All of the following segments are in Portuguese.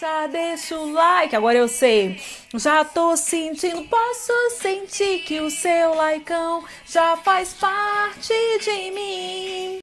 Já tá deixa o like, agora eu sei. Já tô sentindo, posso sentir que o seu likeão já faz parte de mim.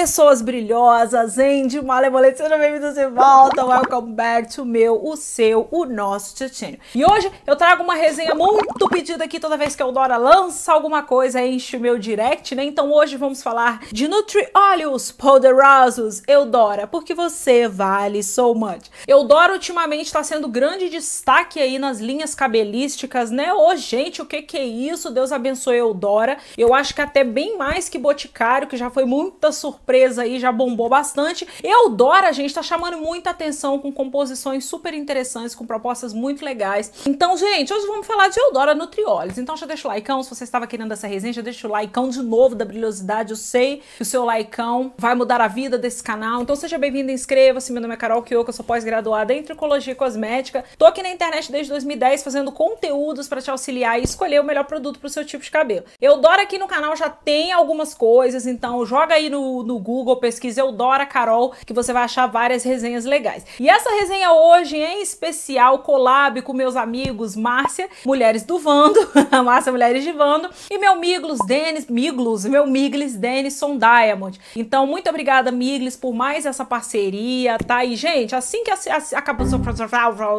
pessoas brilhosas, hein? De Malevolente, sejam bem-vindos de volta. Welcome back to meu, o seu, o nosso Tietchan. E hoje eu trago uma resenha muito pedida aqui toda vez que a Eudora lança alguma coisa, enche o meu direct, né? Então hoje vamos falar de Nutri Óleos Poderosos Eudora, porque você vale so much. Eudora ultimamente está sendo grande destaque aí nas linhas cabelísticas, né? Ô, gente, o que que é isso? Deus abençoe Eudora. Eu acho que até bem mais que Boticário, que já foi muita surpresa surpresa aí, já bombou bastante. Eudora, gente, tá chamando muita atenção com composições super interessantes, com propostas muito legais. Então, gente, hoje vamos falar de Eudora Nutriolis. Então já deixa o likeão, se você estava querendo essa resenha, já deixa o likeão de novo da brilhosidade. Eu sei que o seu likeão vai mudar a vida desse canal. Então seja bem-vindo, inscreva-se. Meu nome é Carol Kiyoko, eu sou pós-graduada em tricologia e cosmética. Tô aqui na internet desde 2010 fazendo conteúdos para te auxiliar e escolher o melhor produto para o seu tipo de cabelo. Eudora aqui no canal já tem algumas coisas, então joga aí no, no Google, pesquisa Eudora Carol, que você vai achar várias resenhas legais. E essa resenha hoje, em especial, collab com meus amigos Márcia, Mulheres do Vando, Márcia Mulheres de Vando, e meu Miglos Denis, Miglos, meu Miglis Denison Diamond. Então, muito obrigada, Miglis, por mais essa parceria, tá? E, gente, assim que acabou...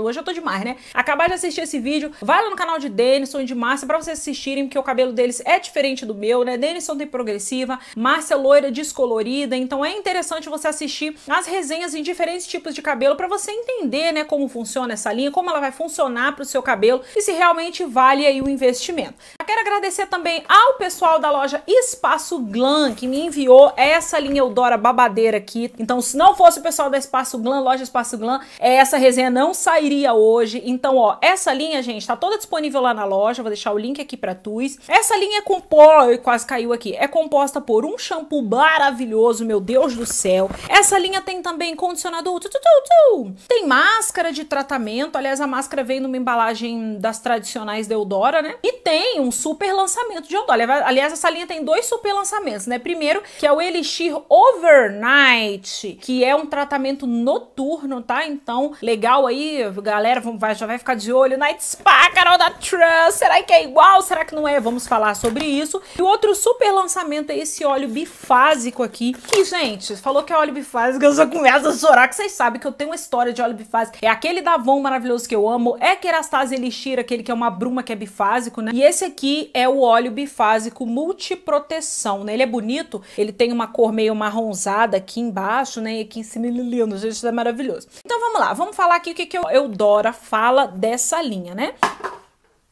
Hoje eu tô demais, né? Acabar de assistir esse vídeo, vai lá no canal de Denison e de Márcia pra vocês assistirem, porque o cabelo deles é diferente do meu, né? Denison tem progressiva, Márcia loira descolorida, colorida. Então é interessante você assistir as resenhas em diferentes tipos de cabelo para você entender, né, como funciona essa linha, como ela vai funcionar para o seu cabelo e se realmente vale aí o investimento. Eu quero agradecer também ao pessoal da loja Espaço Glam que me enviou essa linha Eudora babadeira aqui. Então, se não fosse o pessoal da Espaço Glam, loja Espaço Glam, é, essa resenha não sairia hoje. Então, ó, essa linha, gente, tá toda disponível lá na loja. Vou deixar o link aqui para Tuis. Essa linha é com pó, quase caiu aqui. É composta por um shampoo maravilhoso maravilhoso, meu Deus do céu. Essa linha tem também condicionador, tu, tu, tu, tem máscara de tratamento, aliás, a máscara vem numa embalagem das tradicionais da Eudora, né? E tem um super lançamento de Eudora. Aliás, essa linha tem dois super lançamentos, né? Primeiro, que é o Elixir Overnight, que é um tratamento noturno, tá? Então, legal aí, galera, vamos, já vai ficar de olho. Night Spa, Carol da Trust. será que é igual? Será que não é? Vamos falar sobre isso. E outro super lançamento é esse óleo bifásico aqui, e gente, falou que é óleo bifásico, eu só começo a chorar, que vocês sabem que eu tenho uma história de óleo bifásico. É aquele da Avon maravilhoso que eu amo, é Kerastase Elixir, aquele que é uma bruma que é bifásico, né? E esse aqui é o óleo bifásico multiproteção, né? Ele é bonito, ele tem uma cor meio marronzada aqui embaixo, né? E aqui em cima ele é lindo, gente, isso é maravilhoso. Então vamos lá, vamos falar aqui o que, que eu, dora fala dessa linha, né?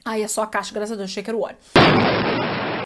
Aí é só a caixa, graças a Deus, achei que era o óleo.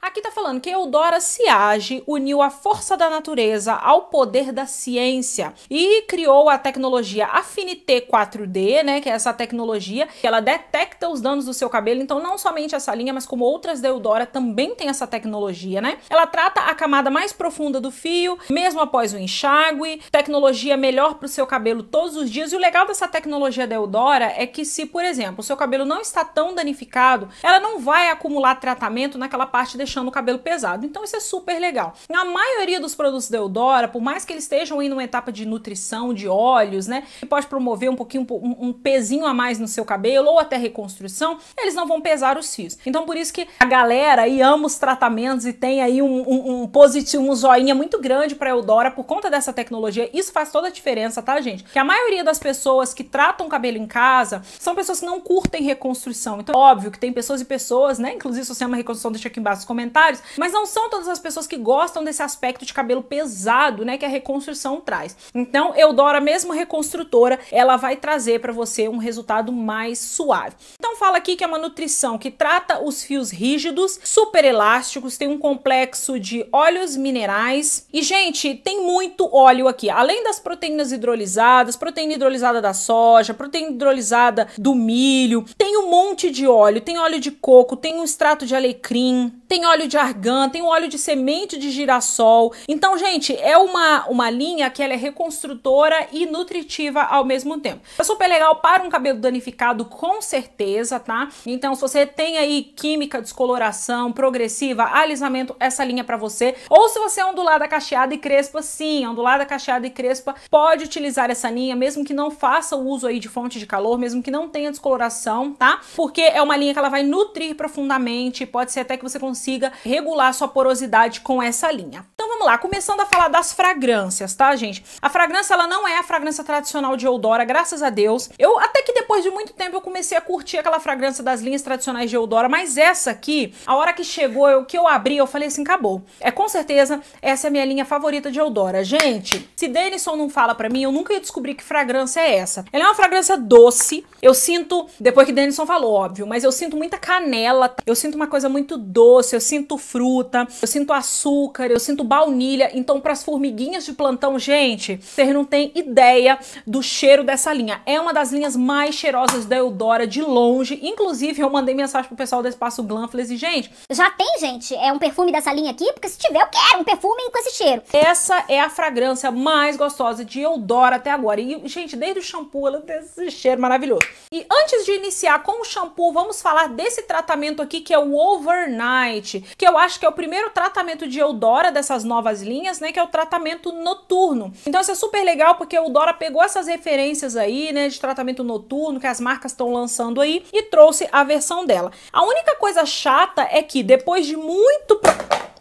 Aqui tá falando que Eudora age uniu a força da natureza ao poder da ciência e criou a tecnologia Affinity 4D, né, que é essa tecnologia que ela detecta os danos do seu cabelo, então não somente essa linha, mas como outras da Eudora também tem essa tecnologia, né? Ela trata a camada mais profunda do fio, mesmo após o enxágue, tecnologia melhor para o seu cabelo todos os dias. E o legal dessa tecnologia da Eudora é que se, por exemplo, o seu cabelo não está tão danificado, ela não vai acumular tratamento naquela parte deixada deixando o cabelo pesado. Então isso é super legal. Na maioria dos produtos da Eudora, por mais que eles estejam em uma etapa de nutrição, de óleos, né, que pode promover um pouquinho um, um pezinho a mais no seu cabelo ou até reconstrução, eles não vão pesar os fios. Então por isso que a galera aí ama os tratamentos e tem aí um, um, um positivo, um joinha muito grande para Eudora por conta dessa tecnologia. Isso faz toda a diferença, tá, gente? Que a maioria das pessoas que tratam cabelo em casa são pessoas que não curtem reconstrução. Então, óbvio que tem pessoas e pessoas, né? Inclusive, se você é uma reconstrução, deixa aqui embaixo comentários comentários, mas não são todas as pessoas que gostam desse aspecto de cabelo pesado, né, que a reconstrução traz. Então, Eudora, mesmo reconstrutora, ela vai trazer para você um resultado mais suave. Então, fala aqui que é uma nutrição que trata os fios rígidos, super elásticos, tem um complexo de óleos minerais. E, gente, tem muito óleo aqui. Além das proteínas hidrolisadas, proteína hidrolisada da soja, proteína hidrolisada do milho, tem um monte de óleo. Tem óleo de coco, tem um extrato de alecrim, tem óleo óleo de argan, tem o óleo de semente de girassol. Então, gente, é uma, uma linha que ela é reconstrutora e nutritiva ao mesmo tempo. É super legal para um cabelo danificado, com certeza, tá? Então, se você tem aí química, descoloração progressiva, alisamento, essa linha para você. Ou se você é ondulada, cacheada e crespa, sim, ondulada, cacheada e crespa, pode utilizar essa linha, mesmo que não faça o uso aí de fonte de calor, mesmo que não tenha descoloração, tá? Porque é uma linha que ela vai nutrir profundamente, pode ser até que você consiga consiga regular sua porosidade com essa linha. Então vamos lá, começando a falar das fragrâncias, tá, gente? A fragrância, ela não é a fragrância tradicional de Eudora, graças a Deus. Eu, até que depois de muito tempo, eu comecei a curtir aquela fragrância das linhas tradicionais de Eudora, mas essa aqui, a hora que chegou, o que eu abri, eu falei assim, acabou. É com certeza, essa é a minha linha favorita de Eudora. Gente, se Denison não fala pra mim, eu nunca ia descobrir que fragrância é essa. Ela é uma fragrância doce, eu sinto, depois que Denison falou, óbvio, mas eu sinto muita canela, eu sinto uma coisa muito doce, eu sinto sinto fruta, eu sinto açúcar, eu sinto baunilha. Então, para as formiguinhas de plantão, gente, vocês não têm ideia do cheiro dessa linha. É uma das linhas mais cheirosas da Eudora de longe. Inclusive, eu mandei mensagem pro pessoal do Espaço Glanfles assim, e, gente... Já tem, gente, é um perfume dessa linha aqui? Porque se tiver, eu quero um perfume com esse cheiro. Essa é a fragrância mais gostosa de Eudora até agora. E, gente, desde o shampoo ela tem esse cheiro maravilhoso. E antes de iniciar com o shampoo, vamos falar desse tratamento aqui que é o Overnight, que eu acho que é o primeiro tratamento de Eudora dessas novas linhas, né, que é o tratamento noturno. Então isso é super legal porque a Eudora pegou essas referências aí, né, de tratamento noturno que as marcas estão lançando aí e trouxe a versão dela. A única coisa chata é que depois de muito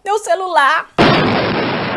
meu celular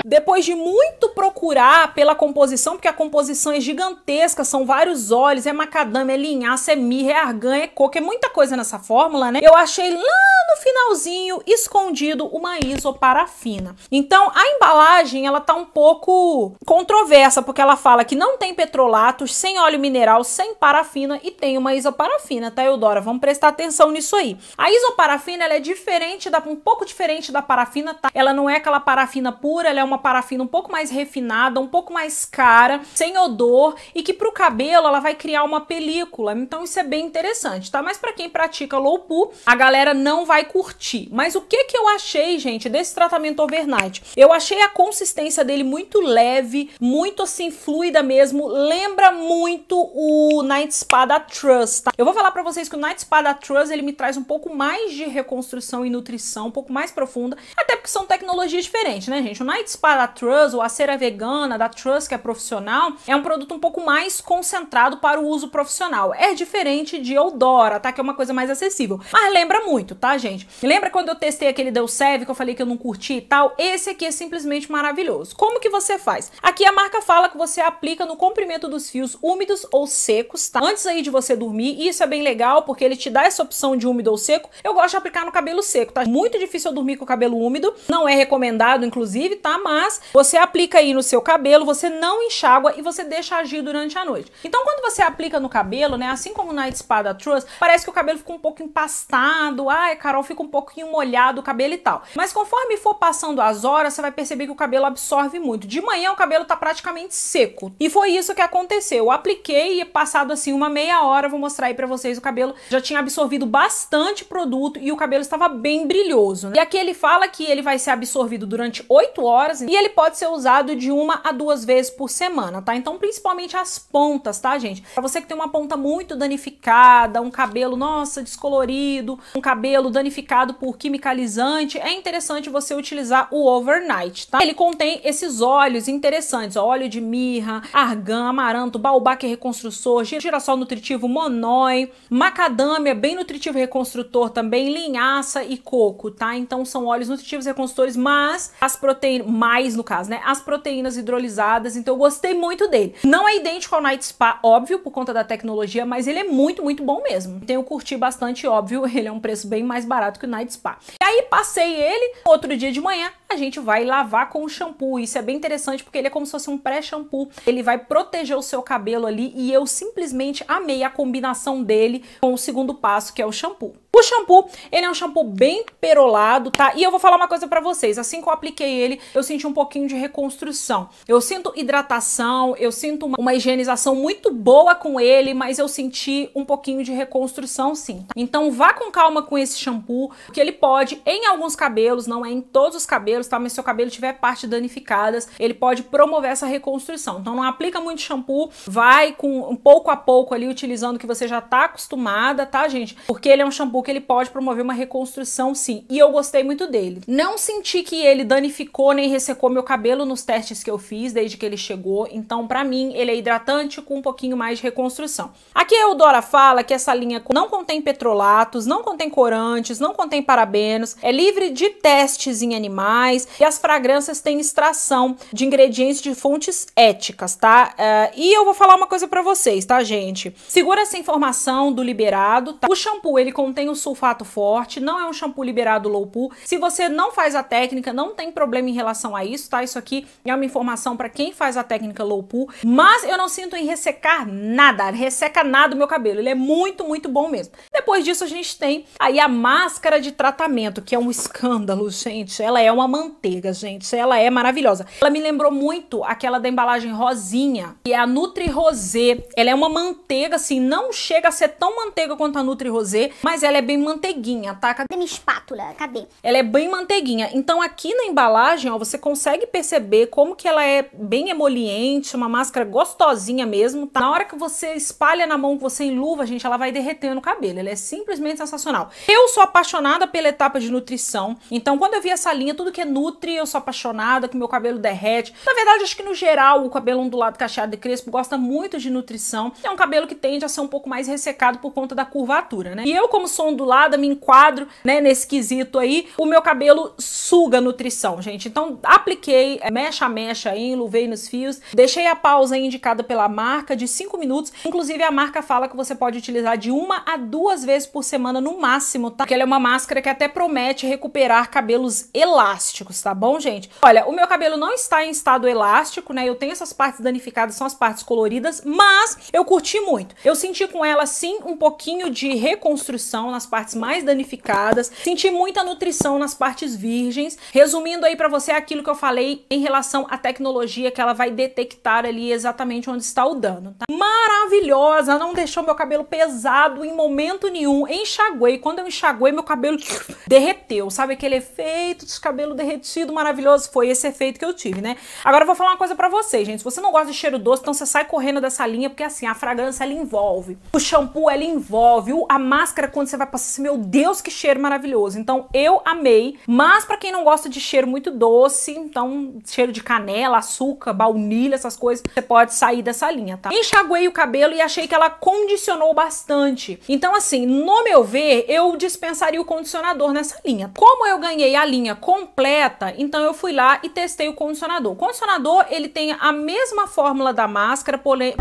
depois de muito procurar pela composição, porque a composição é gigantesca, são vários óleos, é macadâmia, é linhaça, é mirra, é argan, é coco, é muita coisa nessa fórmula, né? Eu achei lá finalzinho, escondido, uma isoparafina. Então, a embalagem, ela tá um pouco controversa, porque ela fala que não tem petrolatos, sem óleo mineral, sem parafina e tem uma isoparafina, tá, Eudora? Vamos prestar atenção nisso aí. A isoparafina, ela é diferente, da, um pouco diferente da parafina, tá? Ela não é aquela parafina pura, ela é uma parafina um pouco mais refinada, um pouco mais cara, sem odor e que pro cabelo ela vai criar uma película. Então, isso é bem interessante, tá? Mas para quem pratica low poo, a galera não vai curtir. Mas o que que eu achei, gente, desse tratamento overnight? Eu achei a consistência dele muito leve, muito assim fluida mesmo, lembra muito o Night Spa da Trust, tá? Eu vou falar para vocês que o Night Spa da Trust, ele me traz um pouco mais de reconstrução e nutrição, um pouco mais profunda, até porque são tecnologias diferentes, né, gente? O Night Spa da Trust, ou a cera vegana da Trust, que é profissional, é um produto um pouco mais concentrado para o uso profissional. É diferente de Eudora, tá? Que é uma coisa mais acessível. Mas lembra muito, tá, gente? gente. Lembra quando eu testei aquele Del Seve que eu falei que eu não curti e tal? Esse aqui é simplesmente maravilhoso. Como que você faz? Aqui a marca fala que você aplica no comprimento dos fios úmidos ou secos, tá? Antes aí de você dormir, e isso é bem legal porque ele te dá essa opção de úmido ou seco. Eu gosto de aplicar no cabelo seco, tá? Muito difícil eu dormir com o cabelo úmido, não é recomendado, inclusive, tá? Mas você aplica aí no seu cabelo, você não enxágua e você deixa agir durante a noite. Então, quando você aplica no cabelo, né? Assim como na Espada Trust, parece que o cabelo fica um pouco empastado. Ah, Carol fica um pouquinho molhado o cabelo e tal. Mas conforme for passando as horas, você vai perceber que o cabelo absorve muito. De manhã o cabelo tá praticamente seco. E foi isso que aconteceu. Eu apliquei e passado assim uma meia hora, vou mostrar aí pra vocês o cabelo. Já tinha absorvido bastante produto e o cabelo estava bem brilhoso. Né? E aqui ele fala que ele vai ser absorvido durante 8 horas e ele pode ser usado de uma a duas vezes por semana, tá? Então principalmente as pontas, tá, gente? Pra você que tem uma ponta muito danificada, um cabelo, nossa, descolorido, um cabelo danificado, danificado por quimicalizante, é interessante você utilizar o overnight, tá? Ele contém esses óleos interessantes, ó, óleo de mirra, argan, amaranto, baobá que é reconstrutor, girassol nutritivo monói, macadâmia, bem nutritivo reconstrutor também, linhaça e coco, tá? Então são óleos nutritivos reconstrutores, mas as proteínas, mais no caso, né? As proteínas hidrolisadas, então eu gostei muito dele. Não é idêntico ao Night Spa, óbvio, por conta da tecnologia, mas ele é muito, muito bom mesmo. tenho eu curti bastante, óbvio, ele é um preço bem mais barato barato que o Night Spa. E aí passei ele, outro dia de manhã a gente vai lavar com o shampoo. Isso é bem interessante porque ele é como se fosse um pré-shampoo. Ele vai proteger o seu cabelo ali e eu simplesmente amei a combinação dele com o segundo passo que é o shampoo. O shampoo, ele é um shampoo bem perolado, tá? E eu vou falar uma coisa pra vocês, assim que eu apliquei ele, eu senti um pouquinho de reconstrução. Eu sinto hidratação, eu sinto uma, uma higienização muito boa com ele, mas eu senti um pouquinho de reconstrução sim. Tá? Então vá com calma com esse shampoo, que ele pode, em alguns cabelos, não é em todos os cabelos, tá? Mas se o cabelo tiver partes danificadas, ele pode promover essa reconstrução. Então não aplica muito shampoo, vai com um pouco a pouco ali, utilizando o que você já tá acostumada, tá, gente? Porque ele é um shampoo que ele pode promover uma reconstrução sim. E eu gostei muito dele. Não senti que ele danificou nem ressecou meu cabelo nos testes que eu fiz desde que ele chegou, então para mim ele é hidratante com um pouquinho mais de reconstrução. Aqui a é Eudora fala que essa linha não contém petrolatos, não contém corantes, não contém parabenos, é livre de testes em animais e as fragrâncias têm extração de ingredientes de fontes éticas, tá? Uh, e eu vou falar uma coisa para vocês, tá, gente? Segura essa informação do liberado, tá? O shampoo ele contém o um sulfato forte, não é um shampoo liberado low pool. Se você não faz a técnica, não tem problema em relação a isso, tá? Isso aqui é uma informação para quem faz a técnica low pool, mas eu não sinto em ressecar nada, resseca nada o meu cabelo. Ele é muito, muito bom mesmo. Depois disso a gente tem aí a máscara de tratamento, que é um escândalo, gente. Ela é uma manteiga, gente. Ela é maravilhosa. Ela me lembrou muito aquela da embalagem rosinha, que é a Nutri Rosé. Ela é uma manteiga, assim, não chega a ser tão manteiga quanto a Nutri Rosé, mas ela é bem manteiguinha, tá? Cadê minha espátula? Cadê? Ela é bem manteiguinha. Então aqui na embalagem, ó, você consegue perceber como que ela é bem emoliente, uma máscara gostosinha mesmo, tá? Na hora que você espalha na mão, que você luva, gente, ela vai derretendo o cabelo. Ela é simplesmente sensacional. Eu sou apaixonada pela etapa de nutrição. Então quando eu vi essa linha, tudo que é nutri, eu sou apaixonada, que meu cabelo derrete. Na verdade, acho que no geral, o cabelo ondulado, cacheado e crespo gosta muito de nutrição. É um cabelo que tende a ser um pouco mais ressecado por conta da curvatura, né? E eu, como sou ondulada, me enquadro, né, nesse quesito aí. O meu cabelo suga nutrição, gente. Então, apliquei é, mecha a mecha aí, enluvei nos fios, deixei a pausa indicada pela marca de 5 minutos. Inclusive, a marca fala que você pode utilizar de uma a duas vezes por semana no máximo, tá? Porque ela é uma máscara que até promete recuperar cabelos elásticos, tá bom, gente? Olha, o meu cabelo não está em estado elástico, né? Eu tenho essas partes danificadas, são as partes coloridas, mas eu curti muito. Eu senti com ela, sim, um pouquinho de reconstrução nas partes mais danificadas, senti muita nutrição nas partes virgens. Resumindo aí para você aquilo que eu falei em relação à tecnologia que ela vai detectar ali exatamente onde está o dano, tá? Maravilhosa, não deixou meu cabelo pesado em momento nenhum. Enxaguei, quando eu enxaguei meu cabelo derreteu, sabe aquele efeito de cabelo derretido maravilhoso? Foi esse efeito que eu tive, né? Agora eu vou falar uma coisa para vocês, gente. Se você não gosta de cheiro doce, então você sai correndo dessa linha, porque assim, a fragrância ela envolve. O shampoo ela envolve, a máscara quando você vai vai passar assim, meu Deus, que cheiro maravilhoso. Então eu amei, mas para quem não gosta de cheiro muito doce, então cheiro de canela, açúcar, baunilha, essas coisas, você pode sair dessa linha, tá? Enxaguei o cabelo e achei que ela condicionou bastante. Então assim, no meu ver, eu dispensaria o condicionador nessa linha. Como eu ganhei a linha completa, então eu fui lá e testei o condicionador. O condicionador, ele tem a mesma fórmula da máscara, porém,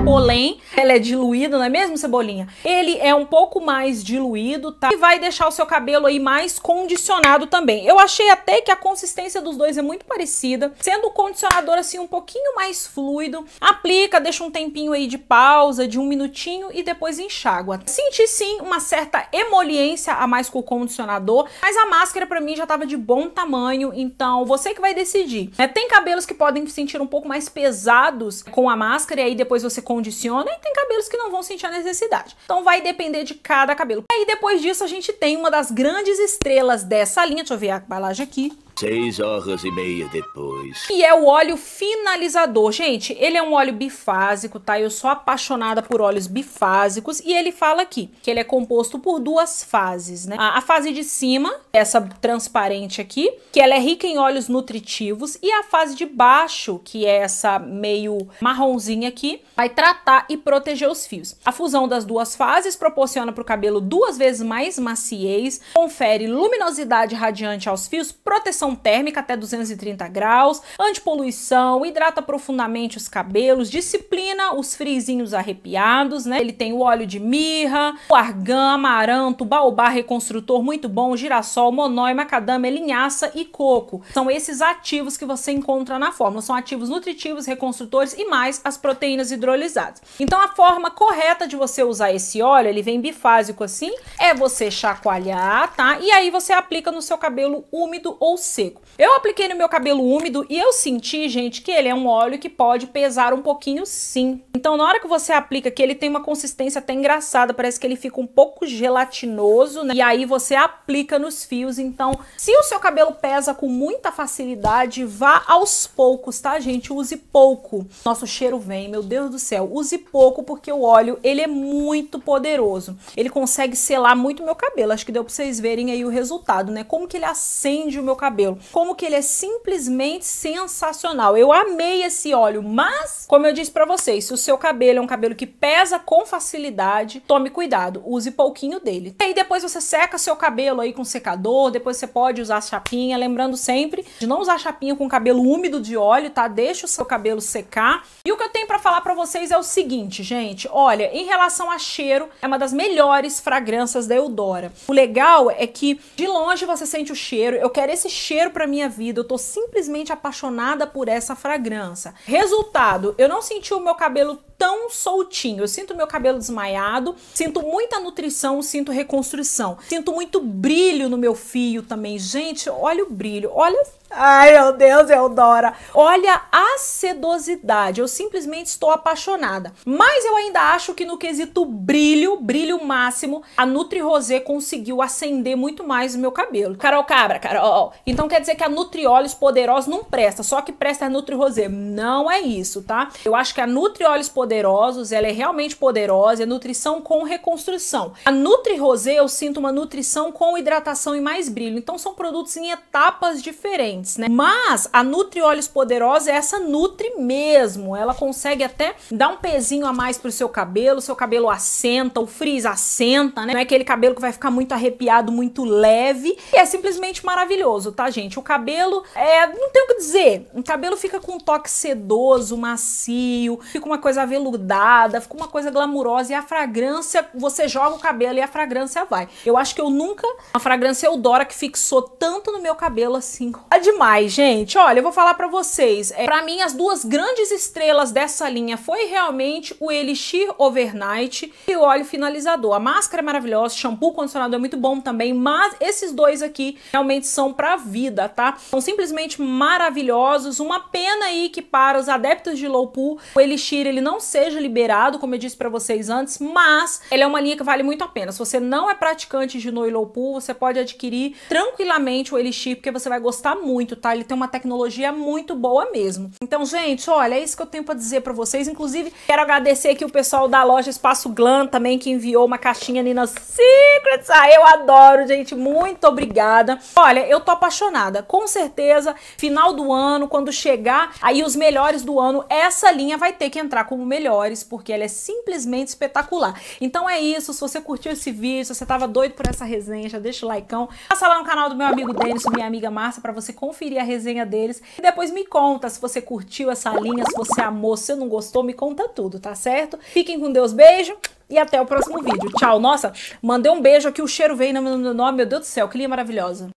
ela é diluída, não é mesmo, Cebolinha? Ele é um pouco mais diluído, tá? E vai deixar o seu cabelo aí mais condicionado também. Eu achei até que a consistência dos dois é muito parecida, sendo o condicionador assim um pouquinho mais fluido. Aplica, deixa um tempinho aí de pausa, de um minutinho e depois enxágua. Senti sim uma certa emoliência a mais com o condicionador, mas a máscara pra mim já tava de bom tamanho, então você que vai decidir. É, tem cabelos que podem sentir um pouco mais pesados com a máscara e aí depois você condiciona, e tem cabelos que não vão sentir a necessidade. Então vai depender de cada cabelo. Aí depois disso, a gente tem uma das grandes estrelas dessa linha, deixa eu ver a embalagem aqui, Seis horas e meia depois. Que é o óleo finalizador. Gente, ele é um óleo bifásico, tá? Eu sou apaixonada por óleos bifásicos. E ele fala aqui que ele é composto por duas fases, né? A, a fase de cima, essa transparente aqui, que ela é rica em óleos nutritivos. E a fase de baixo, que é essa meio marronzinha aqui, vai tratar e proteger os fios. A fusão das duas fases proporciona para o cabelo duas vezes mais maciez, confere luminosidade radiante aos fios, proteção térmica até 230 graus, antipoluição, hidrata profundamente os cabelos, disciplina os frizzinhos arrepiados, né? Ele tem o óleo de mirra, o argan, amaranto, baobá reconstrutor muito bom, girassol, monói, macadâmia, linhaça e coco. São esses ativos que você encontra na fórmula. São ativos nutritivos, reconstrutores e mais as proteínas hidrolisadas. Então a forma correta de você usar esse óleo, ele vem bifásico assim, é você chacoalhar, tá? E aí você aplica no seu cabelo úmido ou seco seco. Eu apliquei no meu cabelo úmido e eu senti, gente, que ele é um óleo que pode pesar um pouquinho sim. Então na hora que você aplica que ele tem uma consistência até engraçada, parece que ele fica um pouco gelatinoso, né? E aí você aplica nos fios. Então, se o seu cabelo pesa com muita facilidade, vá aos poucos, tá, gente? Use pouco. Nosso cheiro vem, meu Deus do céu. Use pouco porque o óleo, ele é muito poderoso. Ele consegue selar muito meu cabelo. Acho que deu pra vocês verem aí o resultado, né? Como que ele acende o meu cabelo cabelo. Como que ele é simplesmente sensacional. Eu amei esse óleo, mas, como eu disse para vocês, se o seu cabelo é um cabelo que pesa com facilidade, tome cuidado, use pouquinho dele. E aí depois você seca seu cabelo aí com secador, depois você pode usar chapinha, lembrando sempre de não usar chapinha com cabelo úmido de óleo, tá? Deixa o seu cabelo secar. E o que eu tenho para falar para vocês é o seguinte, gente, olha, em relação a cheiro, é uma das melhores fragrâncias da Eudora. O legal é que de longe você sente o cheiro, eu quero esse cheiro cheiro para minha vida, eu tô simplesmente apaixonada por essa fragrância. Resultado, eu não senti o meu cabelo tão soltinho. Eu sinto meu cabelo desmaiado, sinto muita nutrição, sinto reconstrução. Sinto muito brilho no meu fio também. Gente, olha o brilho, olha Ai, meu Deus, Eudora. Olha a sedosidade. Eu simplesmente estou apaixonada. Mas eu ainda acho que no quesito brilho, brilho máximo, a Nutri Rosé conseguiu acender muito mais o meu cabelo. Carol Cabra, Carol. Então quer dizer que a Nutri Olhos Poderosa não presta, só que presta a Nutri Rosé. Não é isso, tá? Eu acho que a Nutri Olhos Poderosa poderosos, ela é realmente poderosa, é nutrição com reconstrução. A Nutri Rosé eu sinto uma nutrição com hidratação e mais brilho, então são produtos em etapas diferentes, né? Mas a Nutri Olhos Poderosa é essa Nutri mesmo, ela consegue até dar um pezinho a mais pro seu cabelo, seu cabelo assenta, o frizz assenta, né? Não é aquele cabelo que vai ficar muito arrepiado, muito leve, e é simplesmente maravilhoso, tá gente? O cabelo, é, não tem o que dizer, o cabelo fica com um toque sedoso, macio, fica uma coisa aveludada, ficou uma coisa glamurosa e a fragrância, você joga o cabelo e a fragrância vai. Eu acho que eu nunca, a fragrância Eudora que fixou tanto no meu cabelo assim. É demais, gente. Olha, eu vou falar para vocês, é, para mim as duas grandes estrelas dessa linha foi realmente o Elixir Overnight e o óleo finalizador. A máscara é maravilhosa, shampoo, condicionador é muito bom também, mas esses dois aqui realmente são pra vida, tá? São simplesmente maravilhosos. Uma pena aí que para os adeptos de low pool, o Elixir ele não seja liberado, como eu disse para vocês antes, mas ele é uma linha que vale muito a pena. Se você não é praticante de Noi Low Pool, você pode adquirir tranquilamente o Elixir, porque você vai gostar muito, tá? Ele tem uma tecnologia muito boa mesmo. Então, gente, olha, é isso que eu tenho para dizer para vocês. Inclusive, quero agradecer aqui o pessoal da loja Espaço Glam também, que enviou uma caixinha Nina Secrets. Ah, eu adoro, gente. Muito obrigada. Olha, eu tô apaixonada. Com certeza, final do ano, quando chegar aí os melhores do ano, essa linha vai ter que entrar como melhores, porque ela é simplesmente espetacular. Então é isso, se você curtiu esse vídeo, se você tava doido por essa resenha, já deixa o likeão. Passa lá no canal do meu amigo Denis, minha amiga Márcia, para você conferir a resenha deles. E depois me conta se você curtiu essa linha, se você amou, se você não gostou, me conta tudo, tá certo? Fiquem com Deus, beijo! E até o próximo vídeo. Tchau. Nossa, mandei um beijo aqui, o cheiro veio no meu nome. Meu Deus do céu, que linha maravilhosa.